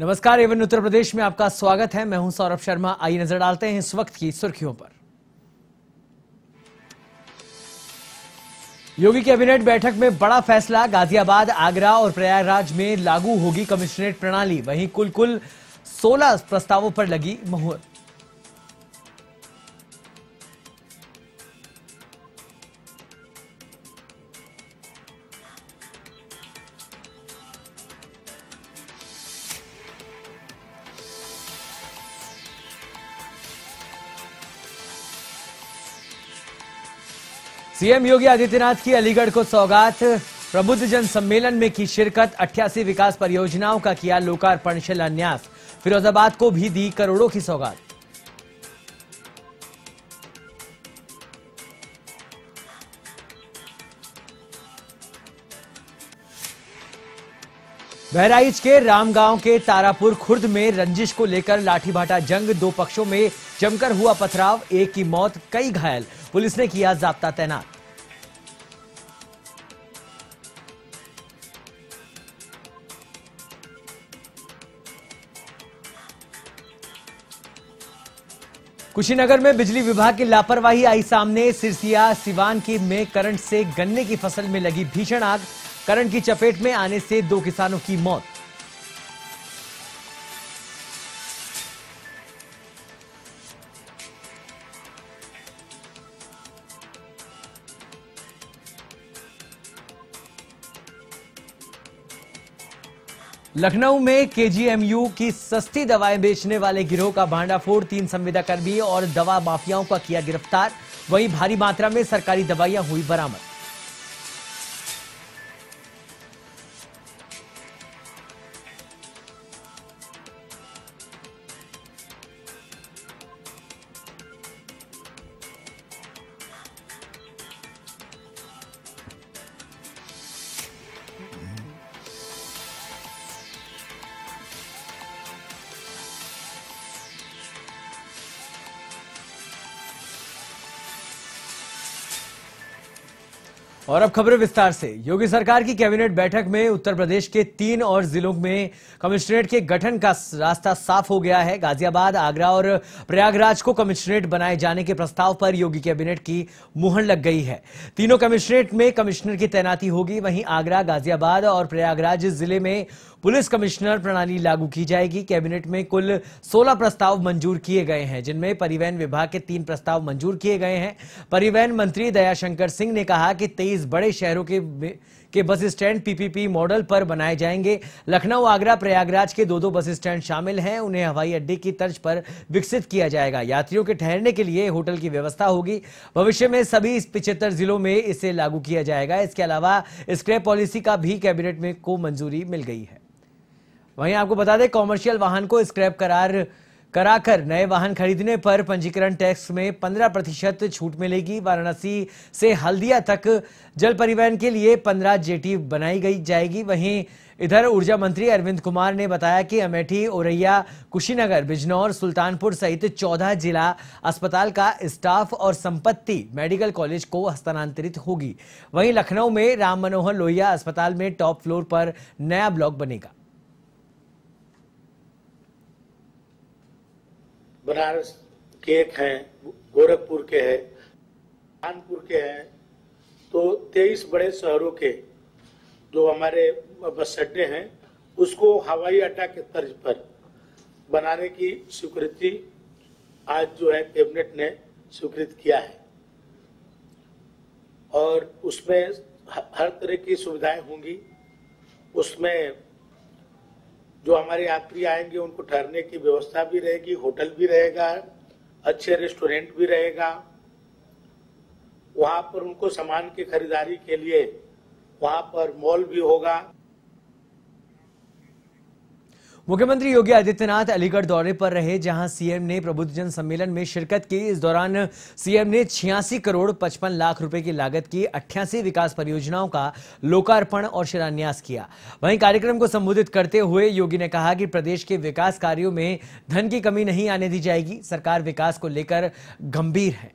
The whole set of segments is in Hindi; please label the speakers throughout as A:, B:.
A: नमस्कार एवं उत्तर प्रदेश में आपका स्वागत है मैं हूं सौरभ शर्मा आइए नजर डालते हैं इस वक्त की सुर्खियों पर योगी कैबिनेट बैठक में बड़ा फैसला गाजियाबाद आगरा और प्रयागराज में लागू होगी कमिश्नरेट प्रणाली वहीं कुल कुल 16 प्रस्तावों पर लगी मुहूर्त सीएम योगी आदित्यनाथ की अलीगढ़ को सौगात प्रबुद्ध जन सम्मेलन में की शिरकत अट्ठासी विकास परियोजनाओं का किया लोकार्पण शिलान्यास फिरोजाबाद को भी दी करोड़ों की सौगात बहराइच के रामगांव के तारापुर खुर्द में रंजिश को लेकर लाठीभाटा जंग दो पक्षों में जमकर हुआ पथराव एक की मौत कई घायल पुलिस ने किया जाब्ता तैनात कुशीनगर में बिजली विभाग की लापरवाही आई सामने सिरसिया सिवान की में करंट से गन्ने की फसल में लगी भीषण आग करंट की चपेट में आने से दो किसानों की मौत लखनऊ में केजीएमयू की सस्ती दवाएं बेचने वाले गिरोह का भांडाफोड़ तीन संविदाकर्मी और दवा माफियाओं का किया गिरफ्तार वहीं भारी मात्रा में सरकारी दवाइयां हुई बरामद और अब खबरें विस्तार से योगी सरकार की कैबिनेट बैठक में उत्तर प्रदेश के तीन और जिलों में कमिश्नरेट के गठन का रास्ता साफ हो गया है गाजियाबाद आगरा और प्रयागराज को कमिश्नरेट बनाए जाने के प्रस्ताव पर योगी कैबिनेट की मुहर लग गई है तीनों कमिश्नरेट में कमिश्नर की तैनाती होगी वहीं आगरा गाजियाबाद और प्रयागराज जिले में पुलिस कमिश्नर प्रणाली लागू की जाएगी कैबिनेट में कुल 16 प्रस्ताव मंजूर किए गए हैं जिनमें परिवहन विभाग के तीन प्रस्ताव मंजूर किए गए हैं परिवहन मंत्री दयाशंकर सिंह ने कहा कि 23 बड़े शहरों के के बस स्टैंड पीपीपी मॉडल पर बनाए जाएंगे लखनऊ आगरा प्रयागराज के दो दो बस स्टैंड शामिल हैं उन्हें हवाई अड्डे की तर्ज पर विकसित किया जाएगा यात्रियों के ठहरने के लिए होटल की व्यवस्था होगी भविष्य में सभी पिछहत्तर जिलों में इसे लागू किया जाएगा इसके अलावा स्क्रैप पॉलिसी का भी कैबिनेट में को मंजूरी मिल गई है वहीं आपको बता दें कॉमर्शियल वाहन को स्क्रैप करार कराकर नए वाहन खरीदने पर पंजीकरण टैक्स में 15 प्रतिशत छूट मिलेगी वाराणसी से हल्दिया तक जल परिवहन के लिए 15 जेटी बनाई गई जाएगी वहीं इधर ऊर्जा मंत्री अरविंद कुमार ने बताया कि अमेठी औरैया कुशीनगर बिजनौर सुल्तानपुर सहित 14 जिला अस्पताल का स्टाफ और संपत्ति मेडिकल कॉलेज को हस्तांतरित होगी वहीं लखनऊ में राम मनोहर लोहिया अस्पताल में टॉप फ्लोर पर नया ब्लॉक बनेगा बनारस के एक है गोरखपुर के हैं कानपुर के हैं तो तेईस बड़े शहरों के जो हमारे बस अड्डे हैं उसको हवाई अड्डा के तर्ज पर बनाने की स्वीकृति आज जो है कैबिनेट ने स्वीकृत किया है और उसमें हर तरह की सुविधाएं होंगी उसमें जो हमारे यात्री आएंगे उनको ठहरने की व्यवस्था भी रहेगी होटल भी रहेगा अच्छे रेस्टोरेंट भी रहेगा वहां पर उनको सामान की खरीदारी के लिए वहां पर मॉल भी होगा मुख्यमंत्री योगी आदित्यनाथ अलीगढ़ दौरे पर रहे जहां सीएम ने प्रबुद्ध जन सम्मेलन में शिरकत की इस दौरान सीएम ने छियासी करोड़ पचपन लाख रुपए की लागत की अट्ठासी विकास परियोजनाओं का लोकार्पण और शिलान्यास किया वहीं कार्यक्रम को संबोधित करते हुए योगी ने कहा कि प्रदेश के विकास कार्यो में धन की कमी नहीं आने दी जाएगी सरकार विकास को लेकर गंभीर है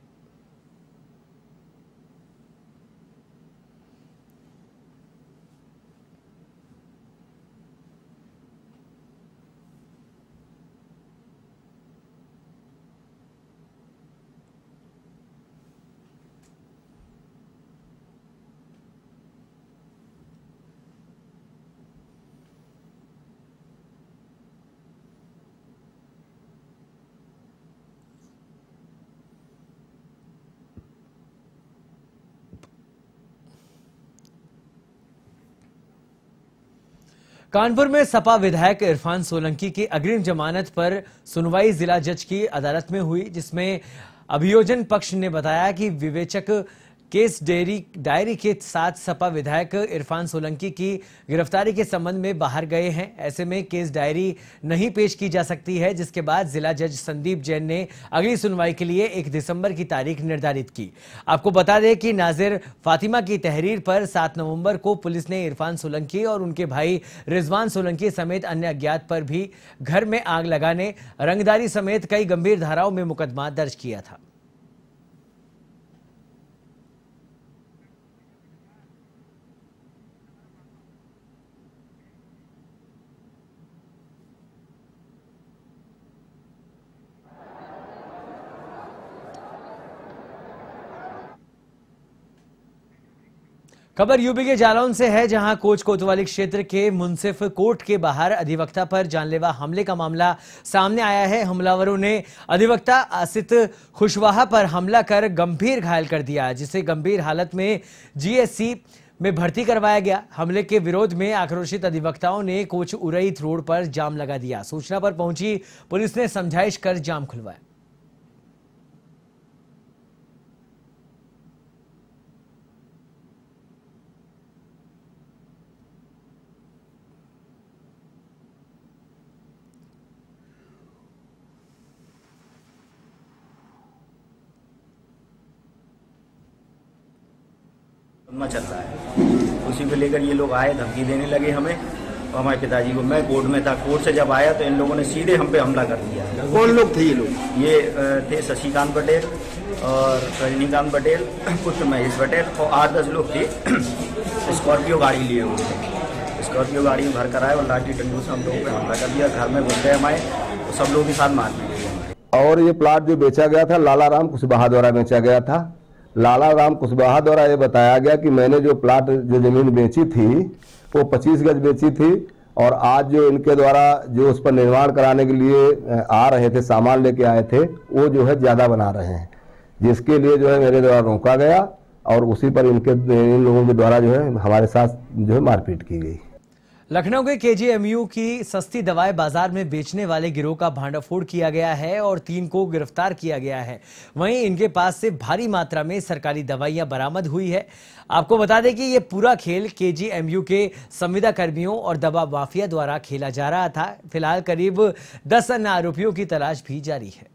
A: कानपुर में सपा विधायक इरफान सोलंकी की अग्रिम जमानत पर सुनवाई जिला जज की अदालत में हुई जिसमें अभियोजन पक्ष ने बताया कि विवेचक केस डेयरी डायरी के साथ सपा विधायक इरफान सोलंकी की गिरफ्तारी के संबंध में बाहर गए हैं ऐसे में केस डायरी नहीं पेश की जा सकती है जिसके बाद जिला जज संदीप जैन ने अगली सुनवाई के लिए एक दिसंबर की तारीख निर्धारित की आपको बता दें कि नाजिर फातिमा की तहरीर पर सात नवंबर को पुलिस ने इरफान सोलंकी और उनके भाई रिजवान सोलंकी समेत अन्य अज्ञात पर भी घर में आग लगाने रंगदारी समेत कई गंभीर धाराओं में मुकदमा दर्ज किया था खबर यूपी के जालौन से है जहां कोच कोतवाली क्षेत्र के मुंसिफ कोर्ट के बाहर अधिवक्ता पर जानलेवा हमले का मामला सामने आया है हमलावरों ने अधिवक्ता आसित खुशवाहा पर हमला कर गंभीर घायल कर दिया जिसे गंभीर हालत में जीएससी में भर्ती करवाया गया हमले के विरोध में आक्रोशित अधिवक्ताओं ने कोच उरईत रोड पर जाम लगा दिया सूचना पर पहुंची पुलिस ने समझाइश कर जाम खुलवाया मुकदमा चल रहा है उसी को लेकर ये लोग आए धमकी देने लगे हमें और तो हमारे पिताजी को मैं कोर्ट में था कोर्ट से जब आया तो इन लोगों ने सीधे हम पे हमला कर दिया कौन लोग थे ये लोग ये थे शशिकांत पटेल और रजनीकांत पटेल पुत्र महेश पटेल और आठ दस लोग थे स्कॉर्पियो गाड़ी लिए हुए थे स्कॉर्पियो गाड़ी में भर कर आए और लाठी टंडू से हम लोगों पर हमला कर दिया घर में घुस गए हमारे सब लोगों के साथ मारने और ये प्लाट जो बेचा गया था लाला राम कुछ द्वारा बेचा गया था लाला राम कुशवाहा द्वारा ये बताया गया कि मैंने जो प्लाट जो जमीन बेची थी वो 25 गज बेची थी और आज जो इनके द्वारा जो उस पर निर्माण कराने के लिए आ रहे थे सामान लेके आए थे वो जो है ज़्यादा बना रहे हैं जिसके लिए जो है मेरे द्वारा रोका गया और उसी पर इनके इन लोगों के द्वारा जो है हमारे साथ जो है मारपीट की गई लखनऊ के केजीएमयू की सस्ती दवाएं बाजार में बेचने वाले गिरोह का भांडाफोड़ किया गया है और तीन को गिरफ्तार किया गया है वहीं इनके पास से भारी मात्रा में सरकारी दवाइयां बरामद हुई है आपको बता दें कि ये पूरा खेल केजीएमयू के संविदा कर्मियों और दवा माफिया द्वारा खेला जा रहा था फिलहाल करीब दस अन्य आरोपियों की तलाश भी जारी है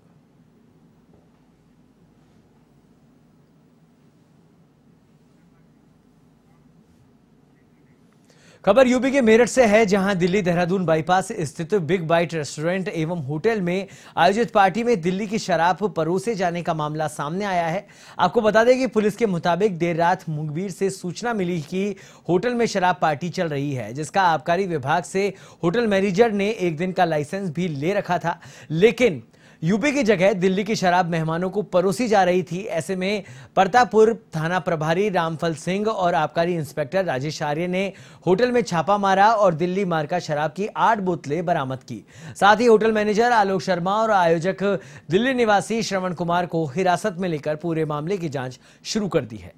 A: खबर यूपी के मेरठ से है जहां दिल्ली देहरादून बाईपास स्थित बिग बाइट रेस्टोरेंट एवं होटल में आयोजित पार्टी में दिल्ली की शराब परोसे जाने का मामला सामने आया है आपको बता दें कि पुलिस के मुताबिक देर रात मुंगबीर से सूचना मिली कि होटल में शराब पार्टी चल रही है जिसका आबकारी विभाग से होटल मैनेजर ने एक दिन का लाइसेंस भी ले रखा था लेकिन यूपी की जगह दिल्ली की शराब मेहमानों को परोसी जा रही थी ऐसे में परतापुर थाना प्रभारी रामफल सिंह और आबकारी इंस्पेक्टर राजेश आर्य ने होटल में छापा मारा और दिल्ली मार्का शराब की आठ बोतलें बरामद की साथ ही होटल मैनेजर आलोक शर्मा और आयोजक दिल्ली निवासी श्रवण कुमार को हिरासत में लेकर पूरे मामले की जांच शुरू कर दी है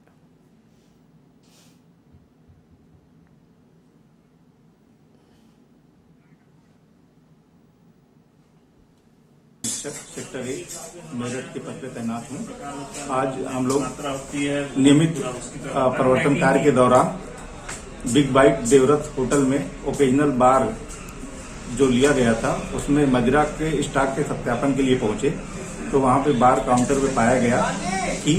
A: सेक्टर एक मेरठ के पद पे तैनात हूँ आज हम लोग नियमित प्रवर्तन कार्य के दौरान बिग बाइट देवरथ होटल में ओकेजनल बार जो लिया गया था उसमें मदिरा के स्टॉक के सत्यापन के लिए पहुंचे तो वहां पे बार काउंटर पे पाया गया कि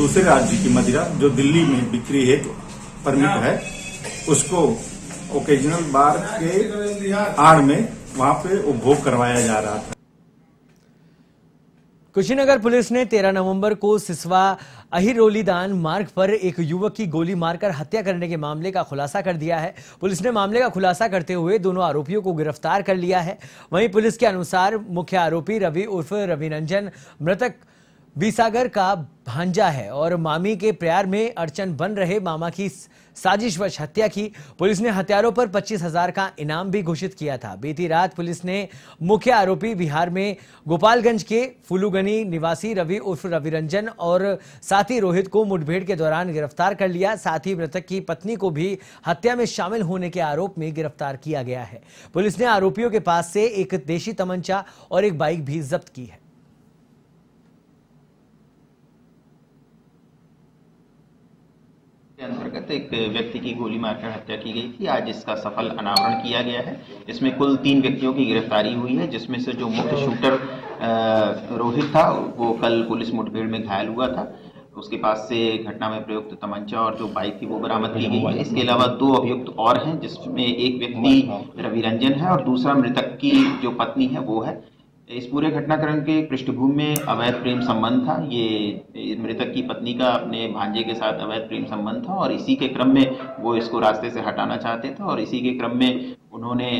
A: दूसरे राज्य की मदिरा जो दिल्ली में बिक्री हेतु तो परमिट है उसको ओकेजनल बार के आड़ में वहां पे उपभोग करवाया जा रहा था कुशीनगर पुलिस ने 13 नवंबर को सिसवा अहिरोलीदान मार्ग पर एक युवक की गोली मारकर हत्या करने के मामले का खुलासा कर दिया है पुलिस ने मामले का खुलासा करते हुए दोनों आरोपियों को गिरफ्तार कर लिया है वहीं पुलिस के अनुसार मुख्य आरोपी रवि उर्फ रविनंजन मृतक बीसागर का भांजा है और मामी के प्यार में अड़चन बन रहे मामा की साजिशवश हत्या की पुलिस ने हथियारों पर पच्चीस हजार का इनाम भी घोषित किया था बीती रात पुलिस ने मुख्य आरोपी बिहार में गोपालगंज के फुलुगनी निवासी रवि उर्फ रविरंजन और साथी रोहित को मुठभेड़ के दौरान गिरफ्तार कर लिया साथ ही मृतक की पत्नी को भी हत्या में शामिल होने के आरोप में गिरफ्तार किया गया है पुलिस ने आरोपियों के पास से एक देशी तमंचा और एक बाइक भी जब्त की है के अंतर्गत एक व्यक्ति की गोली मारकर हत्या की गई थी आज इसका सफल अनावरण किया गया है इसमें कुल तीन व्यक्तियों की गिरफ्तारी हुई है जिसमें से जो मुख्य शूटर रोहित था वो कल पुलिस मुठभेड़ में घायल हुआ था उसके पास से घटना में प्रयुक्त तमंचा और जो बाइक थी वो बरामद की गई है इसके अलावा दो अभियुक्त और हैं जिसमें एक व्यक्ति रवि रंजन है और दूसरा मृतक की जो पत्नी है वो है इस पूरे घटनाक्रम के पृष्ठभूमि में अवैध प्रेम संबंध था ये मृतक की पत्नी का अपने भांजे के साथ अवैध प्रेम संबंध था और इसी के क्रम में वो इसको रास्ते से हटाना चाहते थे और इसी के क्रम में उन्होंने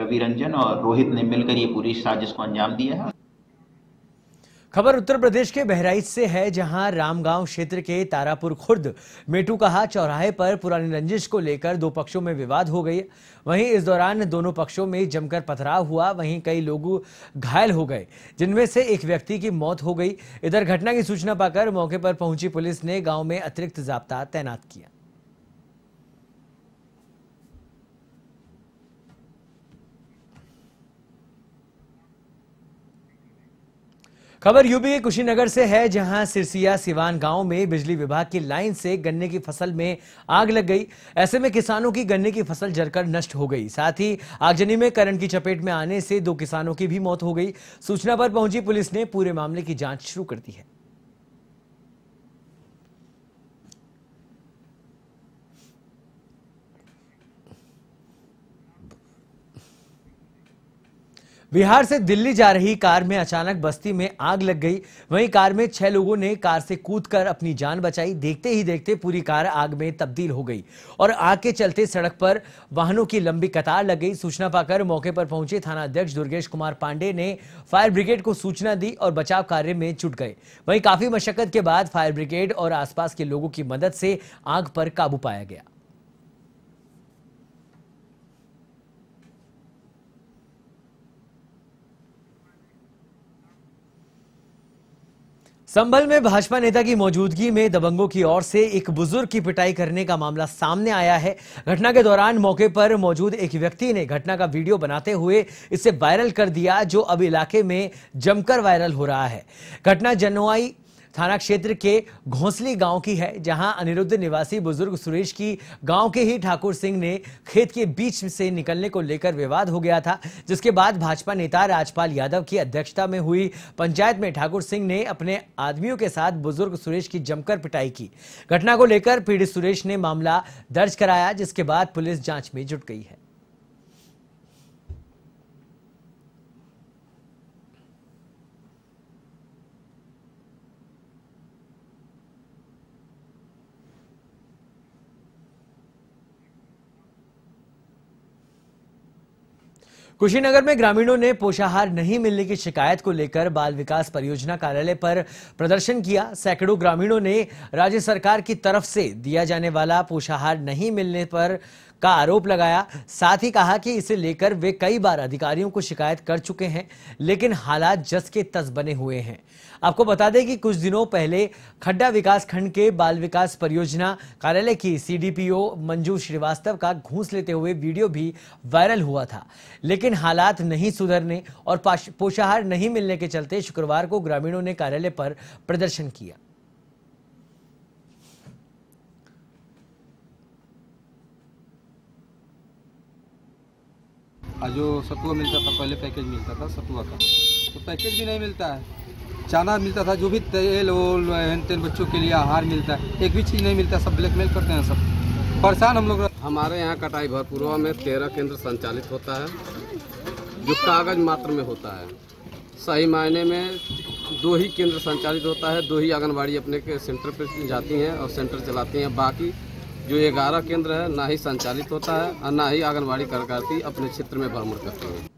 A: रवि रंजन और रोहित ने मिलकर ये पूरी साजिश को अंजाम दिया है खबर उत्तर प्रदेश के बहराइच से है जहां रामगांव क्षेत्र के तारापुर खुर्द मेटू कहा चौराहे पर पुरानी रंजिश को लेकर दो पक्षों में विवाद हो गई वहीं इस दौरान दोनों पक्षों में जमकर पथराव हुआ वहीं कई लोग घायल हो गए जिनमें से एक व्यक्ति की मौत हो गई इधर घटना की सूचना पाकर मौके पर पहुंची पुलिस ने गाँव में अतिरिक्त जाब्ता तैनात किया खबर यूपी के कुशीनगर से है जहां सिरसिया सिवान गांव में बिजली विभाग की लाइन से गन्ने की फसल में आग लग गई ऐसे में किसानों की गन्ने की फसल जलकर नष्ट हो गई साथ ही आगजनी में करंट की चपेट में आने से दो किसानों की भी मौत हो गई सूचना पर पहुंची पुलिस ने पूरे मामले की जांच शुरू कर दी है बिहार से दिल्ली जा रही कार में अचानक बस्ती में आग लग गई वहीं कार में छह लोगों ने कार से कूदकर अपनी जान बचाई देखते ही देखते पूरी कार आग में तब्दील हो गई और आग के चलते सड़क पर वाहनों की लंबी कतार लग गई सूचना पाकर मौके पर पहुंचे थाना अध्यक्ष दुर्गेश कुमार पांडे ने फायर ब्रिगेड को सूचना दी और बचाव कार्य में जुट गए वहीं काफी मशक्कत के बाद फायर ब्रिगेड और आसपास के लोगों की मदद से आग पर काबू पाया गया संभल में भाजपा नेता की मौजूदगी में दबंगों की ओर से एक बुजुर्ग की पिटाई करने का मामला सामने आया है घटना के दौरान मौके पर मौजूद एक व्यक्ति ने घटना का वीडियो बनाते हुए इसे वायरल कर दिया जो अब इलाके में जमकर वायरल हो रहा है घटना जनवाई थाना क्षेत्र के घोंसली गांव की है जहां अनिरुद्ध निवासी बुजुर्ग सुरेश की गांव के ही ठाकुर सिंह ने खेत के बीच से निकलने को लेकर विवाद हो गया था जिसके बाद भाजपा नेता राजपाल यादव की अध्यक्षता में हुई पंचायत में ठाकुर सिंह ने अपने आदमियों के साथ बुजुर्ग सुरेश की जमकर पिटाई की घटना को लेकर पीड़ित सुरेश ने मामला दर्ज कराया जिसके बाद पुलिस जांच में जुट गई है कुशीनगर में ग्रामीणों ने पोषाहार नहीं मिलने की शिकायत को लेकर बाल विकास परियोजना कार्यालय पर प्रदर्शन किया सैकड़ों ग्रामीणों ने राज्य सरकार की तरफ से दिया जाने वाला पोषाहार नहीं मिलने पर का आरोप लगाया साथ ही कहा कि इसे लेकर वे कई बार अधिकारियों को शिकायत कर चुके हैं लेकिन हालात जस के तस बने हुए हैं आपको बता दें कि कुछ दिनों पहले खड्डा विकास खंड के बाल विकास परियोजना कार्यालय की सीडीपीओ मंजू श्रीवास्तव का घूस लेते हुए वीडियो भी वायरल हुआ था लेकिन हालात नहीं सुधरने और पोषाहार नहीं मिलने के चलते शुक्रवार को ग्रामीणों ने कार्यालय पर प्रदर्शन किया और हाँ, जो सतुआ मिलता था पहले पैकेज मिलता था सतुआ का तो पैकेज भी नहीं मिलता है चाना मिलता था जो भी तेल वोल हेन तेन बच्चों के लिए आहार मिलता है एक भी चीज़ नहीं मिलता सब ब्लैकमेल करते हैं सब परेशान हम लोग हमारे यहाँ कटाई भरपुरवा में तेरह केंद्र संचालित होता है जो कागज मात्र में होता है सही मायने में दो ही केंद्र संचालित होता है दो ही आंगनबाड़ी अपने के सेंटर पर जाती हैं और सेंटर चलाती हैं बाकी जो ग्यारह केंद्र है ना ही संचालित होता है और ना ही आंगनबाड़ी कार्यकर्ती अपने क्षेत्र में भ्रमण करती है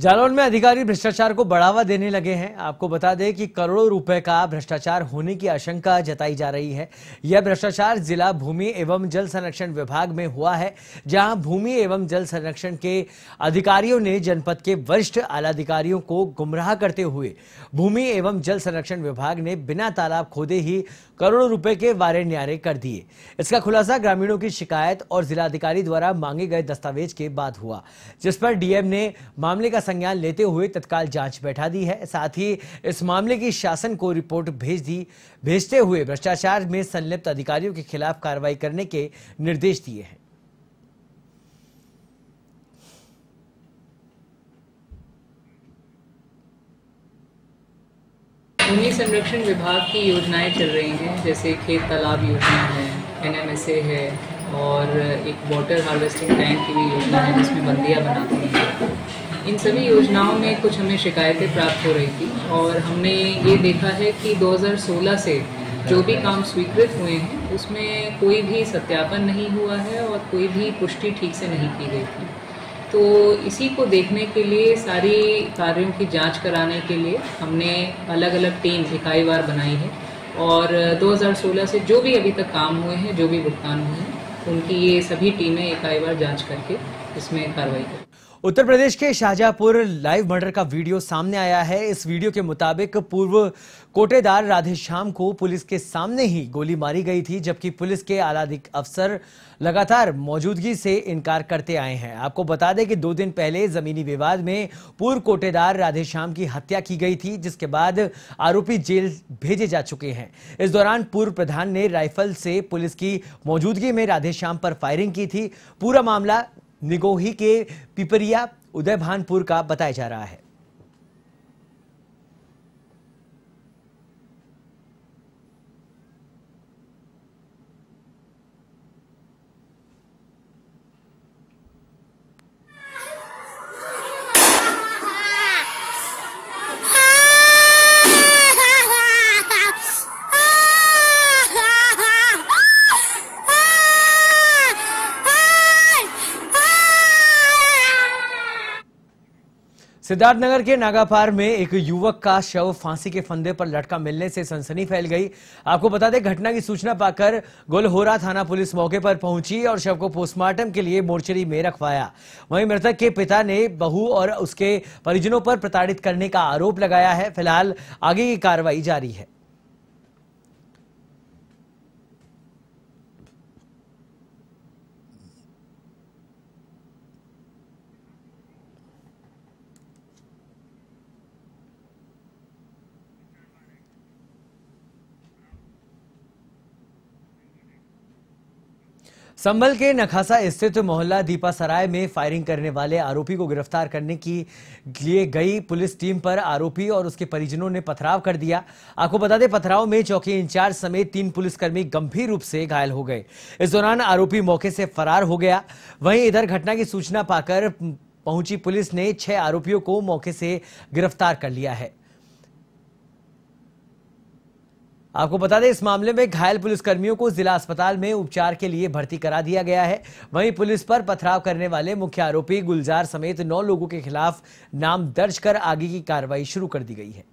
A: जालौन में अधिकारी भ्रष्टाचार को बढ़ावा देने लगे हैं आपको बता दें कि करोड़ों रुपए का भ्रष्टाचार होने की आशंका जताई जा रही है यह भ्रष्टाचार जिला भूमि एवं जल संरक्षण विभाग में हुआ है जहां भूमि एवं जल संरक्षण के अधिकारियों ने जनपद के वरिष्ठ आलाधिकारियों को गुमराह करते हुए भूमि एवं जल संरक्षण विभाग ने बिना तालाब खोदे ही करोड़ों रुपए के वारे न्यारे कर दिए इसका खुलासा ग्रामीणों की शिकायत और जिलाधिकारी द्वारा मांगे गए दस्तावेज के बाद हुआ जिस पर डीएम ने मामले का संज्ञान लेते हुए तत्काल जांच बैठा दी है साथ ही इस मामले की शासन को रिपोर्ट भेज दी भेजते हुए भ्रष्टाचार में संलिप्त अधिकारियों के खिलाफ कार्रवाई करने के निर्देश दिए हैं भूमि संरक्षण विभाग की योजनाएं चल रही हैं जैसे खेत तालाब योजना है एनएमएसए है और एक वाटर हार्वेस्टिंग टैंक की भी योजना है जिसमें बंदियाँ बनाती हैं इन सभी योजनाओं में कुछ हमें शिकायतें प्राप्त हो रही थी और हमने ये देखा है कि 2016 से जो भी काम स्वीकृत हुए हैं उसमें कोई भी सत्यापन नहीं हुआ है और कोई भी पुष्टि ठीक से नहीं की गई थी तो इसी को देखने के लिए सारी कार्यों की जांच कराने के लिए हमने अलग अलग टीम इकाईवार बनाई है और 2016 से जो भी अभी तक काम हुए हैं जो भी भुगतान हुए हैं उनकी ये सभी टीमें बार जाँच करके इसमें कार्रवाई करें उत्तर प्रदेश के शाहजहापुर लाइव मर्डर का वीडियो सामने आया है इस वीडियो के मुताबिक पूर्व कोटेदार राधेश्याम को पुलिस के सामने ही गोली मारी गई थी जबकि पुलिस के आलाधिक अफसर लगातार मौजूदगी से इनकार करते आए हैं आपको बता दें कि दो दिन पहले जमीनी विवाद में पूर्व कोटेदार राधेश्याम की हत्या की गई थी जिसके बाद आरोपी जेल भेजे जा चुके हैं इस दौरान पूर्व प्रधान ने राइफल से पुलिस की मौजूदगी में राधेश्याम पर फायरिंग की थी पूरा मामला निगोही के पिपरिया उदयभानपुर का बताया जा रहा है सिद्धार्थनगर के नागापार में एक युवक का शव फांसी के फंदे पर लटका मिलने से सनसनी फैल गई आपको बता दें घटना की सूचना पाकर गोलहोरा थाना पुलिस मौके पर पहुंची और शव को पोस्टमार्टम के लिए मोर्चरी में रखवाया वहीं मृतक के पिता ने बहू और उसके परिजनों पर प्रताड़ित करने का आरोप लगाया है फिलहाल आगे की कार्रवाई जारी है संभल के नखासा स्थित मोहल्ला दीपा सराय में फायरिंग करने वाले आरोपी को गिरफ्तार करने की लिए गई पुलिस टीम पर आरोपी और उसके परिजनों ने पथराव कर दिया आपको बता दें पथराव में चौकी इंचार्ज समेत तीन पुलिसकर्मी गंभीर रूप से घायल हो गए इस दौरान आरोपी मौके से फरार हो गया वहीं इधर घटना की सूचना पाकर पहुंची पुलिस ने छह आरोपियों को मौके से गिरफ्तार कर लिया है आपको बता दें इस मामले में घायल पुलिसकर्मियों को जिला अस्पताल में उपचार के लिए भर्ती करा दिया गया है वहीं पुलिस पर पथराव करने वाले मुख्य आरोपी गुलजार समेत नौ लोगों के खिलाफ नाम दर्ज कर आगे की कार्रवाई शुरू कर दी गई है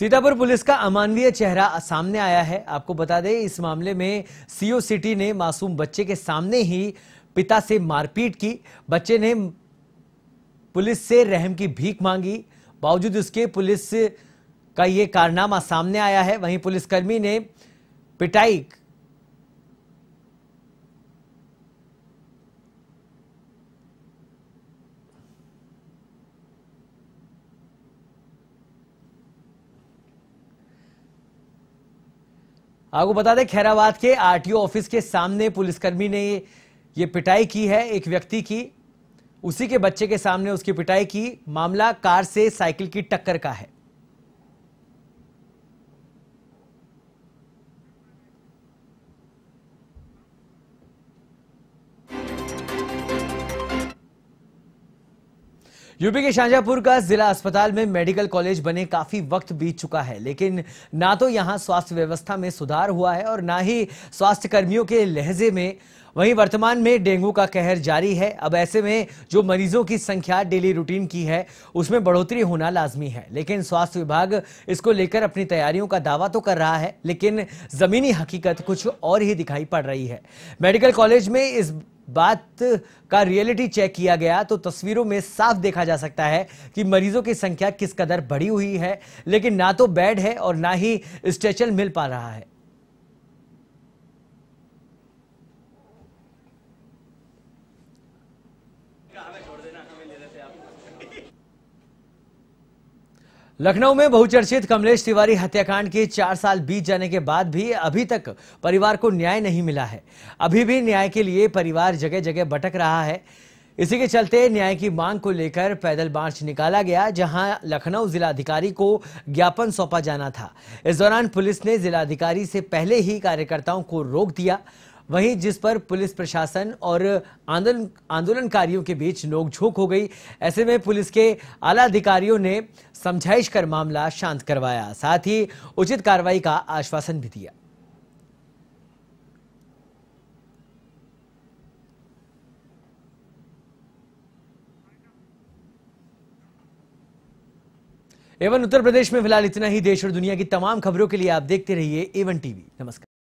A: सीतापुर पुलिस का अमानवीय चेहरा सामने आया है आपको बता दें इस मामले में सीओ सिटी ने मासूम बच्चे के सामने ही पिता से मारपीट की बच्चे ने पुलिस से रहम की भीख मांगी बावजूद उसके पुलिस का ये कारनामा सामने आया है वहीं पुलिसकर्मी ने पिटाई आपको बता दें खैराबाद के आरटीओ ऑफिस के सामने पुलिसकर्मी ने ये पिटाई की है एक व्यक्ति की उसी के बच्चे के सामने उसकी पिटाई की मामला कार से साइकिल की टक्कर का है यूपी के शाहजहापुर का जिला अस्पताल में मेडिकल कॉलेज बने काफी वक्त बीत चुका है लेकिन ना तो यहां स्वास्थ्य व्यवस्था में सुधार हुआ है और ना ही स्वास्थ्य कर्मियों के लहजे में वहीं वर्तमान में डेंगू का कहर जारी है अब ऐसे में जो मरीजों की संख्या डेली रूटीन की है उसमें बढ़ोतरी होना लाजमी है लेकिन स्वास्थ्य विभाग इसको लेकर अपनी तैयारियों का दावा तो कर रहा है लेकिन जमीनी हकीकत कुछ और ही दिखाई पड़ रही है मेडिकल कॉलेज में इस बात का रियलिटी चेक किया गया तो तस्वीरों में साफ देखा जा सकता है कि मरीजों की संख्या किस कदर बढ़ी हुई है लेकिन ना तो बेड है और ना ही स्ट्रेचल मिल पा रहा है लखनऊ में बहुचर्चित कमलेश तिवारी हत्याकांड के चार साल बीत जाने के बाद भी अभी तक परिवार को न्याय नहीं मिला है अभी भी न्याय के लिए परिवार जगह जगह भटक रहा है इसी के चलते न्याय की मांग को लेकर पैदल मार्च निकाला गया जहां लखनऊ जिलाधिकारी को ज्ञापन सौंपा जाना था इस दौरान पुलिस ने जिलाधिकारी से पहले ही कार्यकर्ताओं को रोक दिया वहीं जिस पर पुलिस प्रशासन और आंदोलन आंदोलनकारियों के बीच नोकझोंक हो गई ऐसे में पुलिस के आला अधिकारियों ने समझाइश कर मामला शांत करवाया साथ ही उचित कार्रवाई का आश्वासन भी दिया एवं उत्तर प्रदेश में फिलहाल इतना ही देश और दुनिया की तमाम खबरों के लिए आप देखते रहिए एवन टीवी नमस्कार